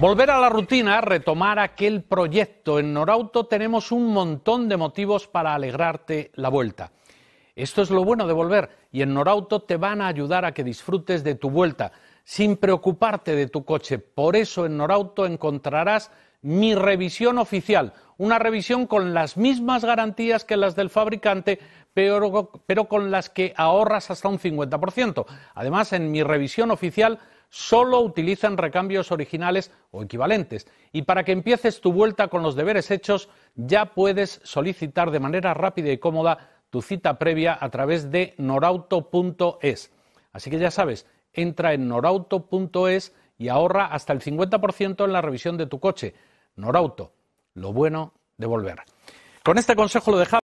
Volver a la rutina, retomar aquel proyecto. En Norauto tenemos un montón de motivos para alegrarte la vuelta. Esto es lo bueno de volver y en Norauto te van a ayudar a que disfrutes de tu vuelta sin preocuparte de tu coche. Por eso en Norauto encontrarás mi revisión oficial, una revisión con las mismas garantías que las del fabricante, pero, con las que ahorras hasta un 50%. Además, en mi revisión oficial solo utilizan recambios originales o equivalentes. Y para que empieces tu vuelta con los deberes hechos, ya puedes solicitar de manera rápida y cómoda tu cita previa a través de norauto.es. Así que ya sabes, entra en norauto.es y ahorra hasta el 50% en la revisión de tu coche. Norauto. Lo bueno de volver. Con este consejo lo dejamos.